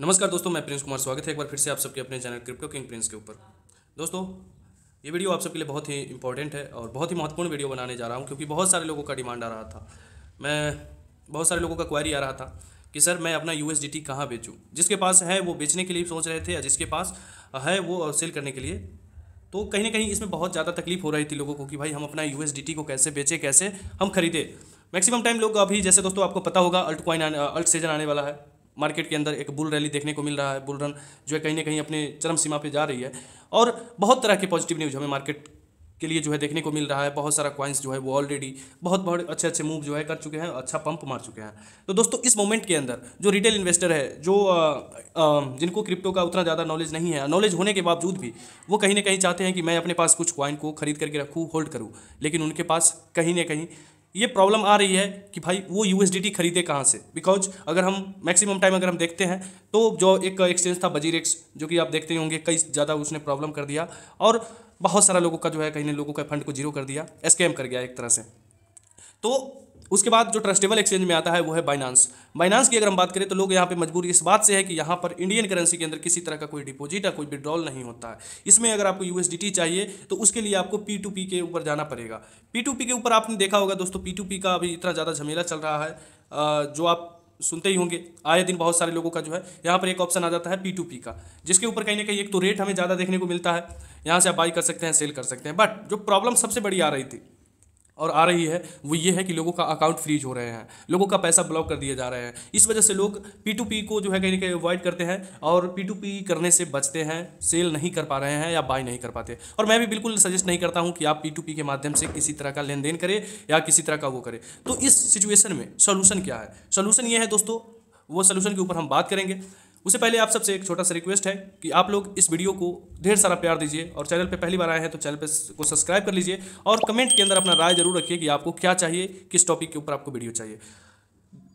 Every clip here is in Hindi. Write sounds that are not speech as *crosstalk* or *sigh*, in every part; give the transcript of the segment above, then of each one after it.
नमस्कार दोस्तों मैं प्रिंस कुमार स्वागत है एक बार फिर से आप सबके अपने चैनल क्रिप्टो किंग प्रिंस के ऊपर दोस्तों ये वीडियो आप सबके लिए बहुत ही इंपॉर्टेंट है और बहुत ही महत्वपूर्ण वीडियो बनाने जा रहा हूँ क्योंकि बहुत सारे लोगों का डिमांड आ रहा था मैं बहुत सारे लोगों का क्वारी आ रहा था कि सर मैं अपना यू एस डी टी कहाँ बेचूँ जिसके पास है वो बेचने के लिए सोच रहे थे या जिसके पास है वो सेल करने के लिए तो कहीं ना कहीं इसमें बहुत ज़्यादा तकलीफ हो रही थी लोगों को कि भाई हम अपना यू एस डी टी को कैसे बेचे कैसे हम खरीदे मैक्सिमम टाइम लोग अभी जैसे दोस्तों आपको पता होगा अल्ट कॉइन अल्ट सीजन आने वाला है मार्केट के अंदर एक बुल रैली देखने को मिल रहा है बुल रन जो है कहीं ना कहीं अपने चरम सीमा पे जा रही है और बहुत तरह के पॉजिटिव न्यूज़ हमें मार्केट के लिए जो है देखने को मिल रहा है बहुत सारा क्वाइंस जो है वो ऑलरेडी बहुत बहुत अच्छे अच्छे मूव जो है कर चुके हैं अच्छा पंप मार चुके हैं तो दोस्तों इस मोमेंट के अंदर जो रिटेल इन्वेस्टर है जो जिनको क्रिप्टो का उतना ज़्यादा नॉलेज नहीं है नॉलेज होने के बावजूद भी वो कहीं ना कहीं चाहते हैं कि मैं अपने पास कुछ क्वाइन को खरीद करके रखूँ होल्ड करूँ लेकिन उनके पास कहीं ना कहीं ये प्रॉब्लम आ रही है कि भाई वो यू खरीदे कहाँ से बिकॉज अगर हम मैक्सिमम टाइम अगर हम देखते हैं तो जो एक एक्सचेंज था बजीरेक्स जो कि आप देखते ही होंगे कई ज़्यादा उसने प्रॉब्लम कर दिया और बहुत सारा लोगों का जो है कहीं ने लोगों का फंड को जीरो कर दिया स्कैम कर गया एक तरह से तो उसके बाद जो ट्रस्टेबल एक्सचेंज में आता है वो है बाइनांस बाइनांस की अगर हम बात करें तो लोग यहाँ पे मजबूरी इस बात से है कि यहाँ पर इंडियन करेंसी के अंदर किसी तरह का कोई डिपोजिट या कोई विड्रॉल नहीं होता है इसमें अगर आपको यूएसडीटी चाहिए तो उसके लिए आपको पी टू पी के ऊपर जाना पड़ेगा पी टू पी के ऊपर आपने देखा होगा दोस्तों पी टू पी का अभी इतना ज़्यादा झमेला चल रहा है जो आप सुनते ही होंगे आए दिन बहुत सारे लोगों का जो है यहाँ पर एक ऑप्शन आ जाता है पी टू पी का जिसके ऊपर कहीं ना कहीं एक तो रेट हमें ज़्यादा देखने को मिलता है यहाँ से आप बाई कर सकते हैं सेल कर सकते हैं बट जो प्रॉब्लम सबसे बड़ी आ रही थी और आ रही है वो ये है कि लोगों का अकाउंट फ्रीज हो रहे हैं लोगों का पैसा ब्लॉक कर दिया जा रहे हैं इस वजह से लोग पी टू पी को जो है कहीं ना कहीं अवॉइड करते हैं और पी टू पी करने से बचते हैं सेल नहीं कर पा रहे हैं या बाय नहीं कर पाते और मैं भी बिल्कुल सजेस्ट नहीं करता हूँ कि आप पी टू पी के माध्यम से किसी तरह का लेन देन करें या किसी तरह का वो करें तो इस सिचुएशन में सोल्यूशन क्या है सोल्यूशन ये है दोस्तों वो सोल्यूशन के ऊपर हम बात करेंगे उससे पहले आप सबसे एक छोटा सा रिक्वेस्ट है कि आप लोग इस वीडियो को ढेर सारा प्यार दीजिए और चैनल पे पहली बार आए हैं तो चैनल पे को सब्सक्राइब कर लीजिए और कमेंट के अंदर अपना राय जरूर रखिए कि आपको क्या चाहिए किस टॉपिक के ऊपर आपको वीडियो चाहिए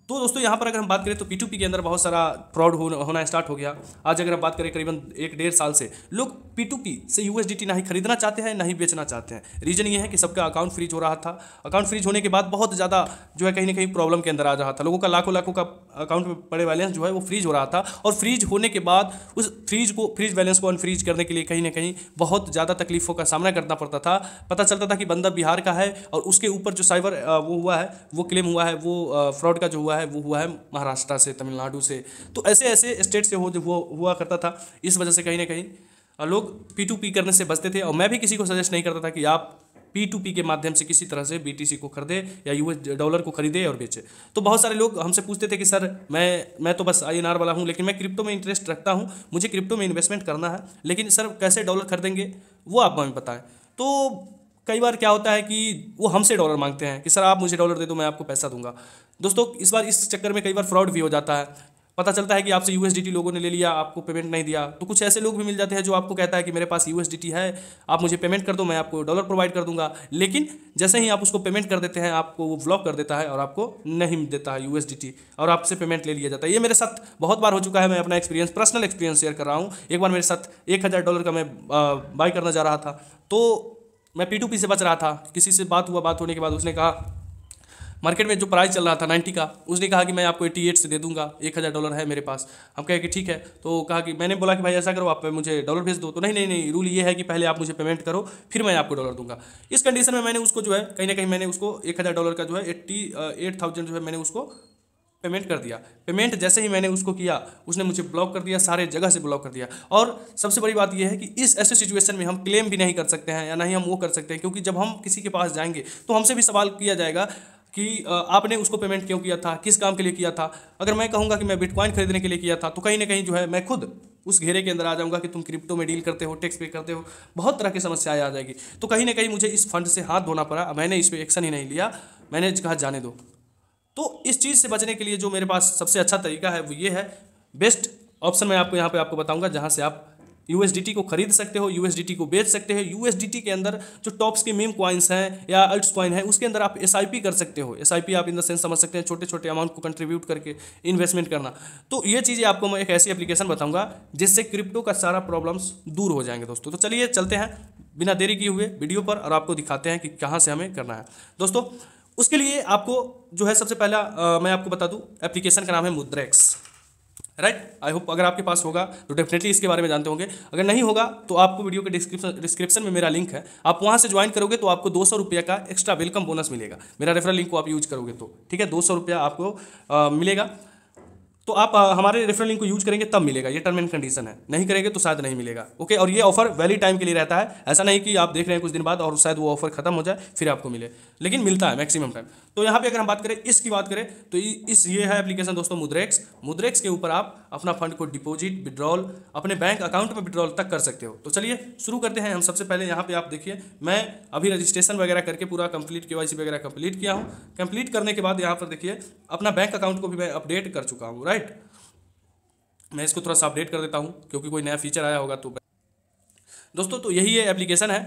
तो दोस्तों यहाँ पर अगर हम बात करें तो पी के अंदर बहुत सारा फ्रॉड होना स्टार्ट हो गया आज अगर हम बात करें करीबन एक डेढ़ साल से लोग पी से यू एस ना ही खरीदना चाहते हैं ना ही बेचना चाहते हैं रीज़न ये है कि सबका अकाउंट फ्रीज हो रहा था अकाउंट फ्रीज होने के बाद बहुत ज़्यादा जो है कहीं ना कहीं प्रॉब्लम के अंदर आ रहा था लोगों का लाखों लाखों का अकाउंट में पड़े बैलेंस जो है वो फ्रीज हो रहा था और फ्रीज होने के बाद उस फ्रीज को फ्रीज बैलेंस को अनफ्रीज करने के लिए कहीं ना कहीं बहुत ज़्यादा तकलीफ़ों का सामना करना पड़ता था पता चलता था कि बंदा बिहार का है और उसके ऊपर जो साइबर वो हुआ है वो क्लेम हुआ है वो फ्रॉड का जो हुआ हुआ है वो हुआ है महाराष्ट्र से तमिलनाडु से तो ऐसे ऐसे स्टेट से हो हुआ, हुआ करता था इस वजह से कहीं ना कहीं लोग पी टू पी करने से बचते थे और मैं भी किसी को सजेस्ट नहीं करता था कि आप पी टू पी के माध्यम से किसी तरह से बीटीसी को खरीदे या एस डॉलर को खरीदे और बेचे तो बहुत सारे लोग हमसे पूछते थे कि सर मैं मैं तो बस आई वाला हूँ लेकिन मैं क्रिप्टो में इंटरेस्ट रखता हूँ मुझे क्रिप्टो में इन्वेस्टमेंट करना है लेकिन सर कैसे डॉलर खरीदेंगे वो आप हमें बताएं तो कई बार क्या होता है कि वो हमसे डॉलर मांगते हैं कि सर आप मुझे डॉलर दे दो मैं आपको पैसा दूंगा दोस्तों इस बार इस चक्कर में कई बार फ्रॉड भी हो जाता है पता चलता है कि आपसे यू लोगों ने ले लिया आपको पेमेंट नहीं दिया तो कुछ ऐसे लोग भी मिल जाते हैं जो आपको कहता है कि मेरे पास यू है आप मुझे पेमेंट कर दो मैं आपको डॉलर प्रोवाइड कर दूंगा लेकिन जैसे ही आप उसको पेमेंट कर देते हैं आपको वो ब्लॉक कर देता है और आपको नहीं देता है यू और आपसे पेमेंट ले लिया जाता है ये मेरे साथ बहुत बार हो चुका है मैं अपना एक्सपीरियंस पर्सनल एक्सपीरियंस शेयर कर रहा हूँ एक बार मेरे साथ एक डॉलर का मैं बाई करना जा रहा था तो मैं पी टू पी से बच रहा था किसी से बात हुआ बात होने के बाद उसने कहा मार्केट में जो प्राइस चल रहा था नाइन्टी का उसने कहा कि मैं आपको एट्टी एट से दे दूंगा एक हज़ार डॉलर है मेरे पास हम कहे कि ठीक है तो कहा कि मैंने बोला कि भाई ऐसा करो आप मुझे डॉलर भेज दो तो नहीं नहीं नहीं रूल ये है कि पहले आप मुझे पेमेंट करो फिर मैं आपको डॉलर दूंगा इस कंडीशन में मैंने उसको जो है कहीं ना कहीं मैंने उसको एक हज़ार डॉलर का जो है एट्टी एट थाउजेंड जो है मैंने उसको पेमेंट कर दिया पेमेंट जैसे ही मैंने उसको किया उसने मुझे ब्लॉक कर दिया सारे जगह से ब्लॉक कर दिया और सबसे बड़ी बात यह है कि इस ऐसे सिचुएशन में हम क्लेम भी नहीं कर सकते हैं या नहीं हम वो कर सकते हैं क्योंकि जब हम किसी के पास जाएंगे तो हमसे भी सवाल किया जाएगा कि आपने उसको पेमेंट क्यों किया था किस काम के लिए किया था अगर मैं कहूँगा कि मैं बिटकॉइन खरीदने के लिए किया था तो कहीं ना कहीं जो है मैं खुद उस घेरे के अंदर आ जाऊंगा कि तुम क्रिप्टो में डील करते हो टैक्स पे करते हो बहुत तरह की समस्याएं आ जाएगी तो कहीं ना कहीं मुझे इस फंड से हाथ धोना पड़ा मैंने इस पर एक्शन ही नहीं लिया मैंने कहा जाने दो तो इस चीज़ से बचने के लिए जो मेरे पास सबसे अच्छा तरीका है वो ये है बेस्ट ऑप्शन मैं आपको यहाँ पे आपको बताऊंगा जहाँ से आप यूएसडीटी को खरीद सकते हो यूएसडीटी को बेच सकते हो यूएसडीटी के अंदर जो टॉप्स के मीम क्वाइंस हैं या अल्ट्स क्वाइन है उसके अंदर आप एस कर सकते हो एस आप इन द सेंस समझ सकते हैं छोटे छोटे अमाउंट को कंट्रीब्यूट करके इन्वेस्टमेंट करना तो ये चीज़ें आपको मैं एक ऐसी एप्लीकेशन बताऊंगा जिससे क्रिप्टो का सारा प्रॉब्लम्स दूर हो जाएंगे दोस्तों तो चलिए चलते हैं बिना देरी किए हुए वीडियो पर और आपको दिखाते हैं कि कहाँ से हमें करना है दोस्तों उसके लिए आपको जो है सबसे पहला आ, मैं आपको बता दूं एप्लीकेशन का नाम है मुद्रेक्स राइट आई होप अगर आपके पास होगा तो डेफिनेटली इसके बारे में जानते होंगे अगर नहीं होगा तो आपको वीडियो के डिस्क्रिप्शन डिस्क्रिप्शन में मेरा लिंक है आप वहाँ से ज्वाइन करोगे तो आपको दो सौ का एक्स्ट्रा वेलकम बोनस मिलेगा मेरा रेफरल लिंक को आप यूज करोगे तो ठीक है दो सौ रुपया आपको आ, मिलेगा तो आप आ, हमारे रेफरल लिंक को यूज करेंगे तब मिलेगा ये टर्म एंड कंडीशन है नहीं करेंगे तो शायद नहीं मिलेगा ओके और ये ऑफर वैली टाइम के लिए रहता है ऐसा नहीं कि आप देख रहे हैं कुछ दिन बाद और शायद वो ऑफर खत्म हो जाए फिर आपको मिले लेकिन मिलता है मैक्सिमम टाइम तो यहाँ पे अगर हम बात करें इसकी बात करें तो इस ये है एप्लीकेशन दोस्तों मुद्रेक्स मुद्रेक्स के ऊपर आप अपना फंड को डिपॉजिट विड्रॉल अपने बैंक अकाउंट पर विड्रॉल तक कर सकते हो तो चलिए शुरू करते हैं हम सबसे पहले यहाँ पे आप देखिए मैं अभी रजिस्ट्रेशन वगैरह करके पूरा कंप्लीट के वगैरह कंप्लीट किया हूँ कंप्लीट करने के बाद यहाँ पर देखिए अपना बैंक अकाउंट को भी मैं अपडेट कर चुका हूँ राइट मैं इसको थोड़ा सा अपडेट कर देता हूँ क्योंकि कोई नया फीचर आया होगा तो दोस्तों तो यही है एप्लीकेशन है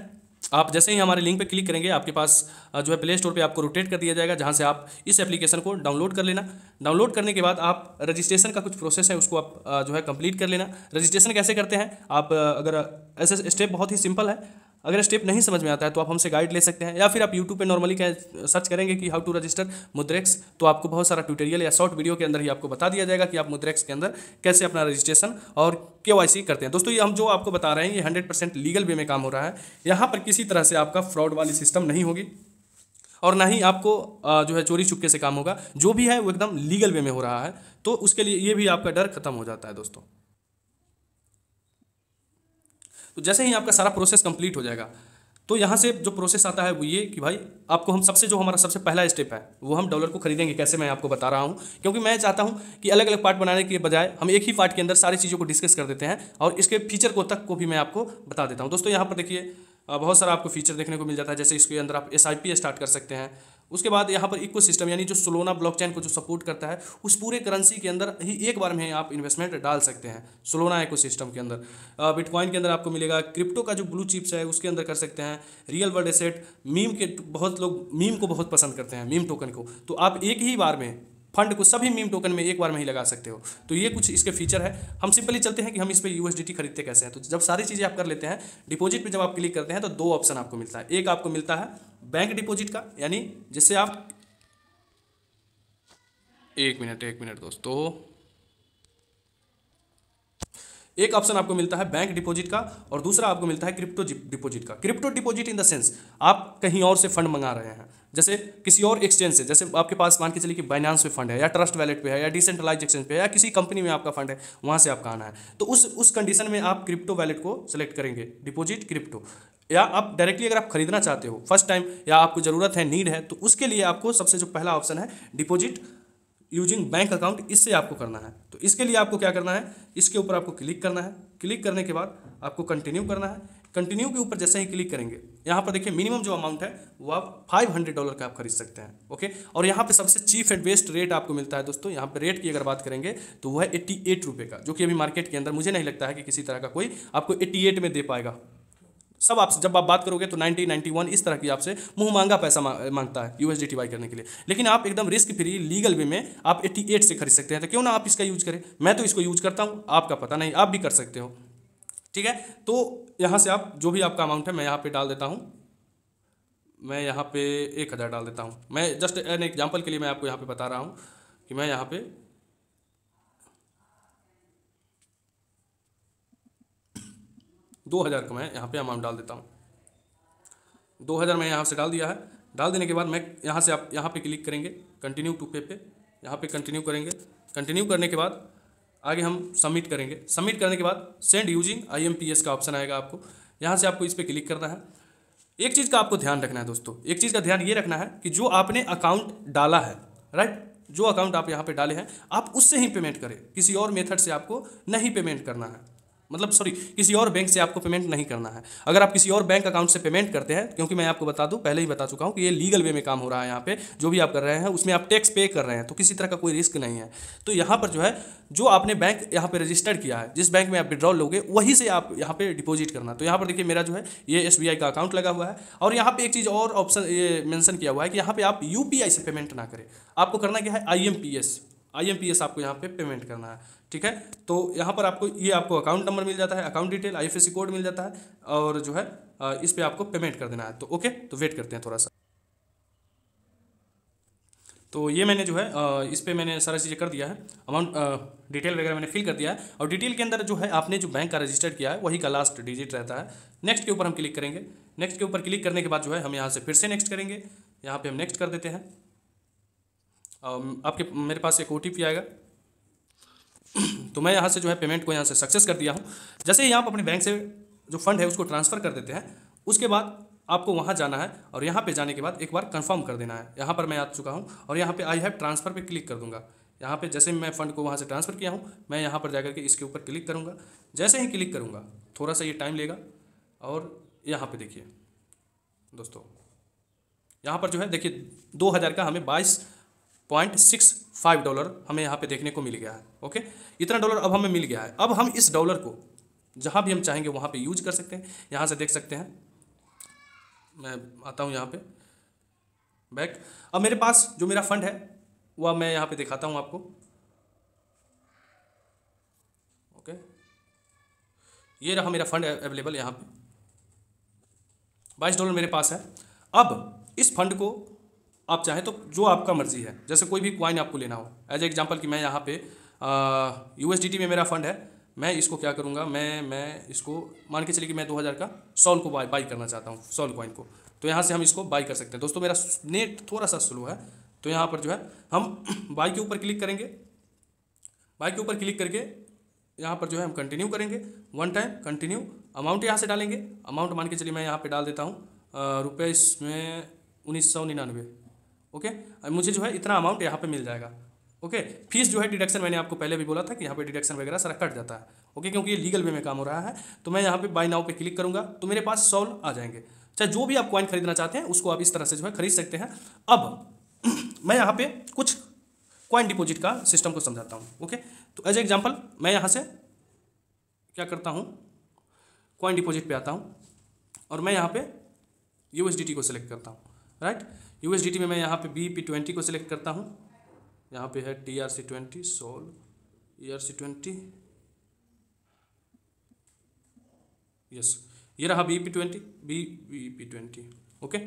आप जैसे ही हमारे लिंक पर क्लिक करेंगे आपके पास जो है प्ले स्टोर पर आपको रोटेट कर दिया जाएगा जहाँ से आप इस एप्लीकेशन को डाउनलोड कर लेना डाउनलोड करने के बाद आप रजिस्ट्रेशन का कुछ प्रोसेस है उसको आप जो है कंप्लीट कर लेना रजिस्ट्रेशन कैसे करते हैं आप अगर ऐसे स्टेप बहुत ही सिंपल है अगर स्टेप नहीं समझ में आता है तो आप हमसे गाइड ले सकते हैं या फिर आप यूट्यूब पर नॉर्मली क्या सर्च करेंगे कि हाउ टू रजिस्टर मुद्रेक्स तो आपको बहुत सारा ट्यूटोरियल या शॉर्ट वीडियो के अंदर ही आपको बता दिया जाएगा कि आप मुद्रेक्स के अंदर कैसे अपना रजिस्ट्रेशन और के करते हैं दोस्तों ये हम जो आपको बता रहे हैं ये हंड्रेड लीगल वे में काम हो रहा है यहाँ पर किसी तरह से आपका फ्रॉड वाली सिस्टम नहीं होगी और ना ही आपको जो है चोरी चुपके से काम होगा जो भी है वो एकदम लीगल वे में हो रहा है तो उसके लिए ये भी आपका डर खत्म हो जाता है दोस्तों तो जैसे ही आपका सारा प्रोसेस कंप्लीट हो जाएगा तो यहाँ से जो प्रोसेस आता है वो ये कि भाई आपको हम सबसे जो हमारा सबसे पहला स्टेप है वो हम डॉलर को खरीदेंगे कैसे मैं आपको बता रहा हूँ क्योंकि मैं चाहता हूँ कि अलग अलग पार्ट बनाने के बजाय हम एक ही पार्ट के अंदर सारी चीज़ों को डिस्कस कर देते हैं और इसके फीचर को तक को भी मैं आपको बता देता हूँ दोस्तों यहाँ पर देखिए बहुत सारा आपको फीचर देखने को मिल जाता है जैसे इसके अंदर आप एस स्टार्ट कर सकते हैं उसके बाद यहाँ पर इको सिस्टम यानी जो सोलोना ब्लॉकचेन को जो सपोर्ट करता है उस पूरे करेंसी के अंदर ही एक बार में आप इन्वेस्टमेंट डाल सकते हैं सोलोना इको सिस्टम के अंदर बिटकॉइन के अंदर आपको मिलेगा क्रिप्टो का जो ब्लू चिप्स है उसके अंदर कर सकते हैं रियल वर्ल्ड एसेट मीम के बहुत लोग मीम को बहुत पसंद करते हैं मीम टोकन को तो आप एक ही बार में फंड को सभी मीम टोकन में एक बार में ही लगा सकते हो तो ये कुछ इसके फीचर है हम सिंपली चलते हैं कि हम इस पर यूएसडीटी खरीदते कैसे हैं तो जब सारी चीज़ें आप कर लेते हैं डिपॉजिट पर जब आप क्लिक करते हैं तो दो ऑप्शन आपको मिलता है एक आपको मिलता है बैंक डिपॉजिट का यानी जिससे आप एक मिनट एक मिनट दोस्तों एक ऑप्शन आपको मिलता है बैंक डिपॉजिट का और दूसरा आपको मिलता है क्रिप्टो डिपॉजिट का crypto deposit in the sense आप कहीं और से फंड मंगा रहे हैं जैसे किसी और एक्सचेंज से जैसे आपके पास मान के चलिए कि बाइनांस पे फंड है या ट्रस्ट वैलेट पे है या डिसेंट्रलाइज एक्सचेंज पे है या किसी कंपनी में आपका फंड है वहाँ से आपका आना है तो उस उस कंडीशन में आप क्रिप्टो वैलेट को सेलेक्ट करेंगे डिपोजिट क्रिप्टो या आप डायरेक्टली अगर आप खरीदना चाहते हो फर्स्ट टाइम या आपको ज़रूरत है नीड है तो उसके लिए आपको सबसे जो पहला ऑप्शन है डिपोजिट यूजिंग बैंक अकाउंट इससे आपको करना है तो इसके लिए आपको क्या करना है इसके ऊपर आपको क्लिक करना है क्लिक करने के बाद आपको कंटिन्यू करना है कंटिन्यू के ऊपर जैसे ही क्लिक करेंगे यहाँ पर देखिए मिनिमम जो अमाउंट है वो आप फाइव हंड्रेड डॉलर का आप खरीद सकते हैं ओके और यहाँ पे सबसे चीफ एंड बेस्ट रेट आपको मिलता है दोस्तों यहाँ पे रेट की अगर बात करेंगे तो वह है एट्टी एट रुपये का जो कि अभी मार्केट के अंदर मुझे नहीं लगता है कि किसी तरह का कोई आपको एट्टी एट में दे पाएगा सब आप जब आप बात करोगे तो नाइनटी वन इस तरह की आपसे मुंह मांगा पैसा मांगता है यू टी बाई करने के लिए लेकिन आप एकदम रिस्क फ्री लीगल वे में आप एट्टी एट से खरीद सकते हैं तो क्यों ना आप इसका यूज करें मैं तो इसको यूज करता हूँ आपका पता नहीं आप भी कर सकते हो ठीक है तो यहाँ से आप जो भी आपका अमाउंट है मैं यहाँ पे डाल देता हूँ मैं यहाँ पे एक हज़ार डाल देता हूँ मैं जस्ट एन एग्जाम्पल के लिए मैं आपको यहाँ पे बता रहा हूँ कि मैं यहाँ पे दो हज़ार का मैं यहाँ पे अमाउंट डाल देता हूँ दो हज़ार मैं यहाँ से डाल दिया है डाल देने के बाद मैं यहाँ से आप यहाँ पे क्लिक करेंगे कंटिन्यू टू पे पे यहाँ पे कंटिन्यू करेंगे कंटिन्यू करने के बाद आगे हम सबमिट करेंगे सबमिट करने के बाद सेंड यूजिंग आईएमपीएस का ऑप्शन आएगा आपको यहाँ से आपको इस पर क्लिक करना है एक चीज़ का आपको ध्यान रखना है दोस्तों एक चीज़ का ध्यान ये रखना है कि जो आपने अकाउंट डाला है राइट जो अकाउंट आप यहाँ पर डाले हैं आप उससे ही पेमेंट करें किसी और मेथड से आपको नहीं पेमेंट करना है मतलब सॉरी किसी और बैंक से आपको पेमेंट नहीं करना है अगर आप किसी और बैंक अकाउंट से पेमेंट करते हैं क्योंकि मैं आपको बता दूं पहले ही बता चुका हूं कि ये लीगल वे में काम हो रहा है यहाँ पे जो भी आप कर रहे हैं उसमें आप टैक्स पे कर रहे हैं तो किसी तरह का कोई रिस्क नहीं है तो यहां पर जो है जो आपने बैंक यहाँ पर रजिस्टर्ड किया है जिस बैंक में आप विड्रॉल लोगे वहीं से आप यहाँ पर डिपोजिट करना तो यहाँ पर देखिए मेरा जो है ये एस का अकाउंट लगा हुआ है और यहाँ पर एक चीज़ और ऑप्शन ये मैंसन किया हुआ है कि यहाँ पर आप यू से पेमेंट ना करें आपको करना क्या है आई आईएमपीएस आपको यहाँ पे पेमेंट करना है ठीक है तो यहाँ पर आपको ये आपको अकाउंट नंबर मिल जाता है अकाउंट डिटेल आईएफएससी कोड मिल जाता है और जो है इस पर पे आपको पेमेंट कर देना है तो ओके तो वेट करते हैं थोड़ा सा तो ये मैंने जो है इस पर मैंने सारा चीज़ें कर दिया है अमाउंट डिटेल वगैरह मैंने फिल कर दिया है और डिटेल के अंदर जो है आपने जो बैंक का रजिस्टर किया है वही का लास्ट डिजिट रहता है नेक्स्ट के ऊपर हम क्लिक करेंगे नेक्स्ट के ऊपर क्लिक करने के बाद जो है हम यहाँ से फिर से नेक्स्ट करेंगे यहाँ पे हम नेक्स्ट कर देते हैं Um, आपके मेरे पास एक ओ आएगा *clears throat* तो मैं यहाँ से जो है पेमेंट को यहाँ से सक्सेस कर दिया हूँ जैसे ही आप अपने बैंक से जो फंड है उसको ट्रांसफ़र कर देते हैं उसके बाद आपको वहाँ जाना है और यहाँ पे जाने के बाद एक बार कंफर्म कर देना है यहाँ पर मैं आ चुका हूँ और यहाँ पे आई हैव ट्रांसफ़र पे क्लिक कर दूँगा यहाँ पे जैसे मैं फ़ंड को वहाँ से ट्रांसफ़र किया हूँ मैं यहाँ पर जाकर के इसके ऊपर क्लिक करूँगा जैसे ही क्लिक करूँगा थोड़ा सा ये टाइम लेगा और यहाँ पर देखिए दोस्तों यहाँ पर जो है देखिए दो हज़ार का हमें बाईस पॉइंट सिक्स फाइव डॉलर हमें यहाँ पे देखने को मिल गया है ओके इतना डॉलर अब हमें मिल गया है अब हम इस डॉलर को जहाँ भी हम चाहेंगे वहाँ पे यूज कर सकते हैं यहाँ से देख सकते हैं मैं आता हूँ यहाँ पे बैक अब मेरे पास जो मेरा फंड है वह मैं यहाँ पे दिखाता हूँ आपको ओके ये रहा मेरा फंड अवेलेबल यहाँ पे बाईस डॉलर मेरे पास है अब इस फंड को आप चाहें तो जो आपका मर्जी है जैसे कोई भी क्वाइन आपको लेना हो एज एग्जाम्पल कि मैं यहाँ पे यू एस में मेरा फंड है मैं इसको क्या करूँगा मैं मैं इसको मान के चलिए कि मैं 2000 का सॉल को बाई बाई करना चाहता हूँ सॉल क्वाइन को तो यहाँ से हम इसको बाई कर सकते हैं दोस्तों मेरा नेट थोड़ा सा स्लो है तो यहाँ पर जो है हम बाई *clears throat* के ऊपर क्लिक करेंगे बाई के ऊपर क्लिक करके यहाँ पर जो है हम कंटिन्यू करेंगे वन टाइम कंटिन्यू अमाउंट यहाँ से डालेंगे अमाउंट मान के चलिए मैं यहाँ पर डाल देता हूँ रुपये इसमें उन्नीस सौ निन्यानवे ओके और मुझे जो है इतना अमाउंट यहाँ पे मिल जाएगा ओके फीस जो है डिडक्शन मैंने आपको पहले भी बोला था कि यहाँ पे डिडक्शन वगैरह सारा कट जाता है ओके क्योंकि ये लीगल वे में काम हो रहा है तो मैं यहाँ पे बाई नाउ पे क्लिक करूँगा तो मेरे पास सॉल्व आ जाएंगे चाहे जो भी आप कॉइन खरीदना चाहते हैं उसको आप इस तरह से जो है खरीद सकते हैं अब *clears throat* मैं यहाँ पे कुछ कॉइन डिपोजिट का सिस्टम को समझाता हूँ ओके तो एज एग्जाम्पल मैं यहाँ से क्या करता हूँ कॉइन डिपॉजिट पर आता हूँ और मैं यहाँ पर यू को सिलेक्ट करता हूँ राइट यूएसडीटी में मैं यहाँ पे बी पी ट्वेंटी को सिलेक्ट करता हूँ यहाँ पे है T R C twenty sol E R C twenty yes ये रहा B P twenty B B P twenty okay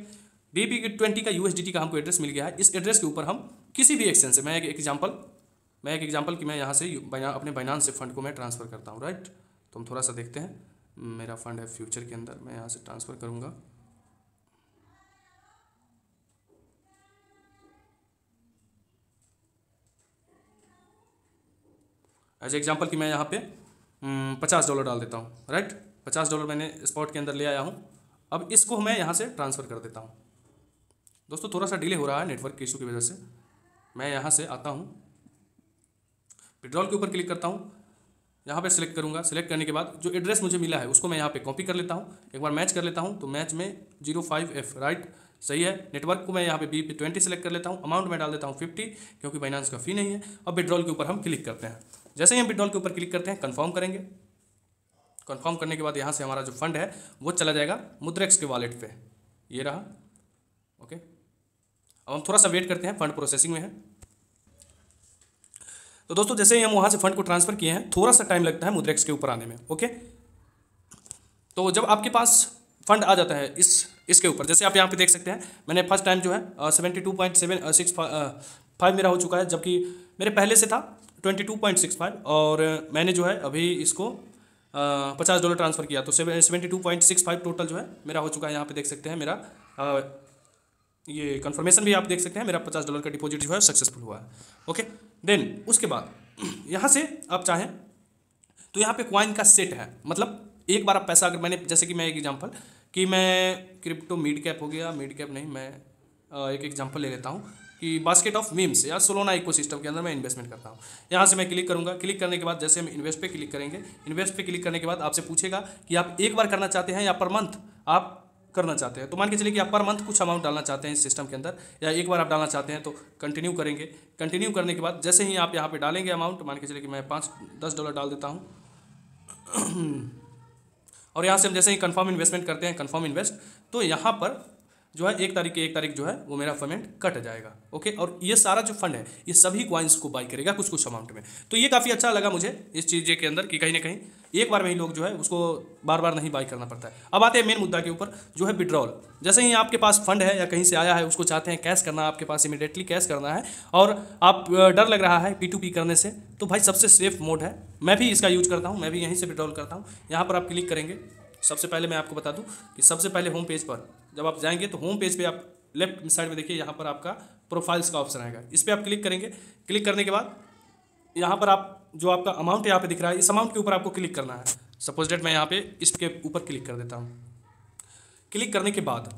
B P twenty का यूएसडीटी का हमको एड्रेस मिल गया है इस एड्रेस के ऊपर हम किसी भी एक्सचेंज से मैं एक एग्जाम्पल मैं एक एग्जाम्पल कि मैं यहाँ से बना, अपने बाइनान्स से फंड को मैं ट्रांसफ़र करता हूँ राइट तो हम थोड़ा सा देखते हैं मेरा फंड है फ्यूचर के अंदर मैं यहाँ से ट्रांसफ़र करूँगा एज एग्जाम्पल कि मैं यहाँ पे हम्म, पचास डॉलर डाल देता हूँ राइट पचास डॉलर मैंने स्पॉट के अंदर ले आया हूँ अब इसको मैं यहाँ से ट्रांसफ़र कर देता हूँ दोस्तों थोड़ा सा डिले हो रहा है नेटवर्क के इशू की वजह से मैं यहाँ से आता हूँ विड्रॉल के ऊपर क्लिक करता हूँ यहाँ पे सिलेक्ट करूँगा सिलेक्ट करने के बाद जो एड्रेस मुझे मिला है उसको मैं यहाँ पे कॉपी कर लेता हूँ एक बार मैच कर लेता हूँ तो मैच में जीरो फाइव एफ राइट सही है नेटवर्क को मैं यहाँ पे बी पे ट्वेंटी सेलेक्ट कर लेता हूँ अमाउंट मैं डाल देता हूँ फिफ्टी क्योंकि फाइनेंस का फी नहीं है अब विड्रॉल के ऊपर हम क्लिक करते हैं जैसे ही हम विड्रॉल के ऊपर क्लिक करते हैं कन्फर्म करेंगे कन्फर्म करने के बाद यहाँ से हमारा जो फंड है वो चला जाएगा मुद्रेक्स के वॉलेट पर ये रहा ओके अब हम थोड़ा सा वेट करते हैं फंड प्रोसेसिंग में है तो दोस्तों जैसे ही हम वहाँ से फंड को ट्रांसफ़र किए हैं थोड़ा सा टाइम लगता है मुद्रेक्स के ऊपर आने में ओके तो जब आपके पास फंड आ जाता है इस इसके ऊपर जैसे आप यहाँ पे देख सकते हैं मैंने फर्स्ट टाइम जो है seventy two point seven six five मेरा हो चुका है जबकि मेरे पहले से था twenty two point six five और मैंने जो है अभी इसको पचास डॉलर ट्रांसफ़र किया तो seventy two point six five total जो है मेरा हो चुका है यहाँ पे देख सकते हैं मेरा आ, ये कन्फर्मेशन भी आप देख सकते हैं मेरा पचास डॉलर का डिपॉजिट जो है सक्सेसफुल हुआ है ओके देन उसके बाद *clears throat* यहाँ से आप चाहें तो यहाँ पे क्वाइन का सेट है मतलब एक बार आप पैसा अगर मैंने जैसे कि मैं एक एग्जाम्पल कि मैं क्रिप्टो मिड कैप हो गया मिड कैप नहीं मैं एक एग्जाम्पल ले लेता हूँ कि बास्केट ऑफ मीम्स या सोलोना इको के अंदर मैं इन्वेस्टमेंट करता हूँ यहाँ से मैं क्लिक करूँगा क्लिक करने के बाद जैसे हम इन्वेस्ट पे क्लिक करेंगे इन्वेस्ट पे क्लिक करने के बाद आपसे पूछेगा कि आप एक बार करना चाहते हैं या पर मंथ आप करना चाहते हैं तो मान के चलिए कि आप पर मंथ कुछ अमाउंट डालना चाहते हैं इस सिस्टम के अंदर या एक बार आप डालना चाहते हैं तो कंटिन्यू करेंगे कंटिन्यू करने के बाद जैसे ही आप यहाँ पे डालेंगे अमाउंट मान के चलिए कि मैं पाँच दस डॉलर डाल देता हूँ और यहाँ से हम जैसे ही कन्फर्म इन्वेस्टमेंट करते हैं कन्फर्म इन्वेस्ट तो यहाँ पर जो है एक तारीख के एक तारीख जो है वो मेरा पेमेंट कट जाएगा ओके और ये सारा जो फंड है ये सभी क्वाइंस को बाई करेगा कुछ कुछ अमाउंट में तो ये काफ़ी अच्छा लगा मुझे इस चीज़ के अंदर कि कहीं ना कहीं एक बार में ही लोग जो है उसको बार बार नहीं बाई करना पड़ता है अब आते हैं मेन मुद्दा के ऊपर जो है विड्रॉल जैसे ही आपके पास फंड है या कहीं से आया है उसको चाहते हैं कैश करना आपके पास इमीडिएटली कैश करना है और आप डर लग रहा है पी टू पी करने से तो भाई सबसे सेफ मोड है मैं भी इसका यूज करता हूँ मैं भी यहीं से विड्रॉल करता हूँ यहाँ पर आप क्लिक करेंगे सबसे पहले मैं आपको बता दूँ कि सबसे पहले होम पेज पर जब आप जाएंगे तो होम पेज पे आप लेफ्ट साइड में देखिए यहाँ पर आपका प्रोफाइल्स का ऑप्शन आएगा इस पर आप क्लिक करेंगे क्लिक करने के बाद यहाँ पर आप जो आपका अमाउंट यहाँ पे दिख रहा है इस अमाउंट के ऊपर आपको क्लिक करना है सपोज डेट मैं यहाँ पे इसके ऊपर क्लिक कर देता हूँ क्लिक करने के बाद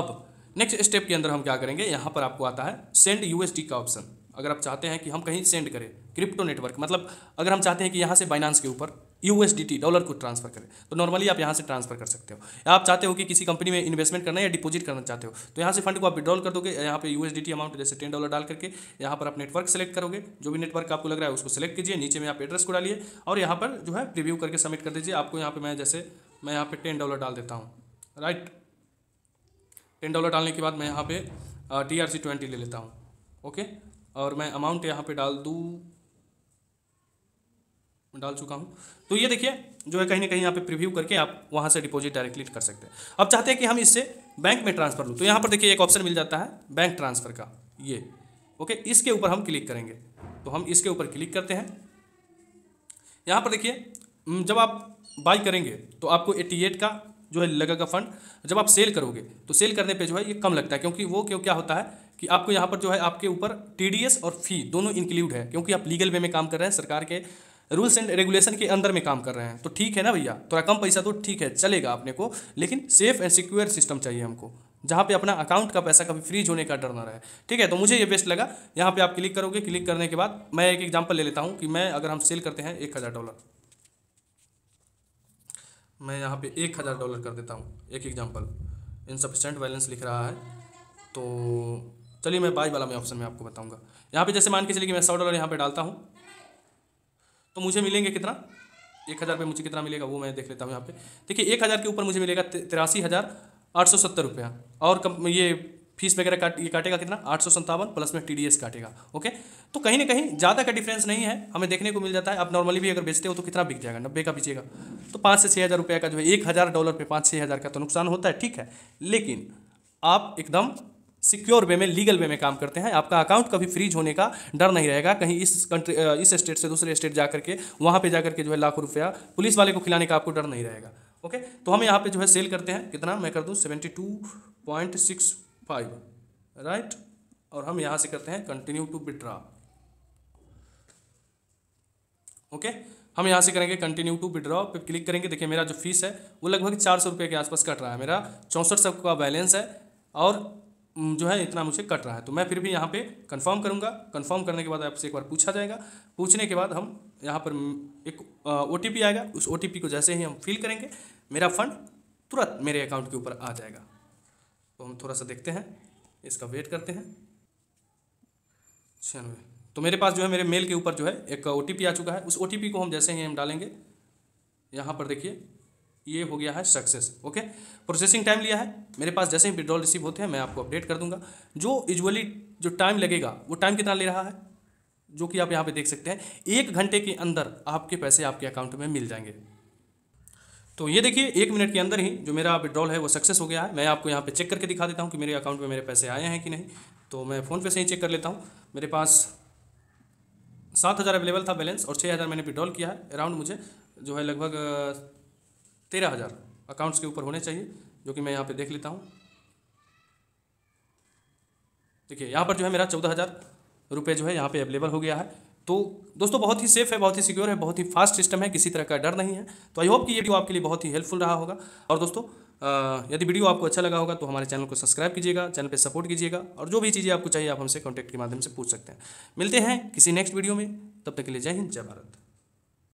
अब नेक्स्ट स्टेप के अंदर हम क्या करेंगे यहाँ पर आपको आता है सेंड यूएसडी का ऑप्शन अगर आप चाहते हैं कि हम कहीं सेंड करें क्रिप्टो नेटवर्क मतलब अगर हम चाहते हैं कि यहाँ से बाइनांस के ऊपर यू डॉलर को ट्रांसफर करें तो नॉर्मली आप यहाँ से ट्रांसफर कर सकते हो या आप चाहते हो कि किसी कंपनी में इन्वेस्टमेंट करना है या डिपॉजिट करना चाहते हो तो यहाँ से फंड को आप विड्रॉल कर दोगे यहाँ पे यू अमाउंट जैसे टेन डॉलर डाल करके यहाँ पर आप नेटवर्क सेलेक्ट करोगे जो भी नेटवर्क आपको लग रहा है उसको सेलेक्ट कीजिए नीचे में आप एड्रेस को डालिए और यहाँ पर जो है रिव्यू करके सबमिट कर दीजिए आपको यहाँ पर मैं जैसे मैं यहाँ पर टेन डॉलर डाल देता हूँ राइट टेन डॉलर डालने के बाद मैं यहाँ पे टी आर सी ट्वेंटी ले लेता हूँ ओके और मैं अमाउंट यहाँ पे डाल दूँ डाल चुका हूँ तो ये देखिए जो है कहीं ना कहीं यहाँ पे प्रीव्यू करके आप वहाँ से डिपॉजिट डायरेक्टली कर सकते हैं अब चाहते हैं कि हम इससे बैंक में ट्रांसफर लूँ तो यहाँ पर देखिए एक ऑप्शन मिल जाता है बैंक ट्रांसफ़र का ये ओके इसके ऊपर हम क्लिक करेंगे तो हम इसके ऊपर क्लिक करते हैं यहाँ पर देखिए जब आप बाई करेंगे तो आपको एट्टी एट का जो है लगेगा फंड जब आप सेल करोगे तो सेल करने पे जो है ये कम लगता है क्योंकि वो क्यों क्या होता है कि आपको यहाँ पर जो है आपके ऊपर टी और फी दोनों इंक्लूड है क्योंकि आप लीगल वे में काम कर रहे हैं सरकार के रूल्स एंड रेगुलेशन के अंदर में काम कर रहे हैं तो ठीक है ना भैया थोड़ा कम पैसा तो ठीक है चलेगा अपने को लेकिन सेफ एंड सिक्योर सिस्टम चाहिए हमको जहाँ पे अपना अकाउंट का पैसा कभी फ्रीज होने का डर ना रहे ठीक है तो मुझे ये बेस्ट लगा यहाँ पे आप क्लिक करोगे क्लिक करने के बाद मैं एक एग्जांपल ले लेता हूँ कि मैं अगर हम सेल करते हैं एक हज़ार डॉलर मैं यहाँ पे एक हज़ार डॉलर कर देता हूँ एक एग्जांपल इनसफिशेंट बैलेंस लिख रहा है तो चलिए मैं बाई वाला में ऑप्शन में आपको बताऊंगा यहाँ पे जैसे मान के चलिए कि मैं सौ डॉलर यहाँ पे डालता हूँ तो मुझे मिलेंगे कितना एक हज़ार पे मुझे कितना मिलेगा वो मैं देख लेता हूँ यहाँ पे देखिए एक हज़ार के ऊपर मुझे मिलेगा तिरासी हज़ार आठ सौ सत्तर रुपया और कम ये फीस वगैरह काट ये काटेगा कितना आठ सौ संतावन प्लस में टी काटेगा ओके तो कहीं ना कहीं ज़्यादा का डिफरेंस नहीं है हमें देखने को मिल जाता है आप नॉर्मली भी अगर बेचते हो तो कितना बिक जाएगा नब्बे का बेचेगा तो पाँच से छः हज़ार रुपये का जो है एक हज़ार डॉलर पर पाँच छः हज़ार का तो नुकसान होता है ठीक है लेकिन आप एकदम सिक्योर वे में लीगल वे में काम करते हैं आपका अकाउंट कभी फ्रीज होने का डर नहीं रहेगा कहीं इस कंट्री इस स्टेट से दूसरे स्टेट जा करके वहाँ पे जा करके जो है लाखों रुपया पुलिस वाले को खिलाने का आपको डर नहीं रहेगा ओके तो हम यहाँ पे जो है सेल करते हैं कितना मैं कर दूँ seventy two point six five right और हम यहाँ से करते हैं कंटिन्यू टू विड्रा ओके हम यहाँ से करेंगे कंटिन्यू टू विड्रॉ पे क्लिक करेंगे देखिए मेरा जो फीस है वो लगभग चार सौ रुपये के आसपास कट रहा है मेरा चौंसठ सौ का बैलेंस है और जो है इतना मुझे कट रहा है तो मैं फिर भी यहाँ पे कंफर्म करूँगा कंफर्म करने के बाद आपसे एक बार पूछा जाएगा पूछने के बाद हम यहाँ पर एक ओ आएगा उस ओ को जैसे ही हम फिल करेंगे मेरा फंड तुरंत मेरे अकाउंट के ऊपर आ जाएगा तो हम थोड़ा सा देखते हैं इसका वेट करते हैं छियानवे तो मेरे पास जो है मेरे मेल के ऊपर जो है एक ओ आ चुका है उस ओ को हम जैसे ही हम डालेंगे यहाँ पर देखिए ये हो गया है सक्सेस ओके प्रोसेसिंग टाइम लिया है मेरे पास जैसे ही विड्रॉल रिसीव होते हैं मैं आपको अपडेट कर दूंगा जो यूजली जो टाइम लगेगा वो टाइम कितना ले रहा है जो कि आप यहाँ पे देख सकते हैं एक घंटे के अंदर आपके पैसे आपके अकाउंट में मिल जाएंगे तो ये देखिए एक मिनट के अंदर ही जो मेरा विड्रॉल है वो सक्सेस हो गया है मैं आपको यहाँ पे चेक करके दिखा देता हूँ कि मेरे अकाउंट में मेरे पैसे आए हैं कि नहीं तो मैं फ़ोन पे से ही चेक कर लेता हूँ मेरे पास सात हज़ार अवेलेबल था बैलेंस और छः हज़ार मैंने विड्रॉल किया है अराउंड मुझे जो है लगभग तेरह हज़ार अकाउंट्स के ऊपर होने चाहिए जो कि मैं यहाँ पे देख लेता हूँ देखिए यहाँ पर जो है मेरा चौदह हज़ार रुपये जो है यहाँ पे अवेलेबल हो गया है तो दोस्तों बहुत ही सेफ है बहुत ही सिक्योर है बहुत ही फास्ट सिस्टम है किसी तरह का डर नहीं है तो आई होप कि ये वीडियो आपके लिए बहुत ही हेल्पफुल रहा होगा और दोस्तों यदि वीडियो आपको अच्छा लगा होगा तो हमारे चैनल को सब्सक्राइब कीजिएगा चैनल पर सपोर्ट कीजिएगा और जो भी चीज़ें आपको चाहिए आप हमसे कॉन्टैक्ट के माध्यम से पूछ सकते हैं मिलते हैं किसी नेक्स्ट वीडियो में तब तक के लिए जय हिंद जय भारत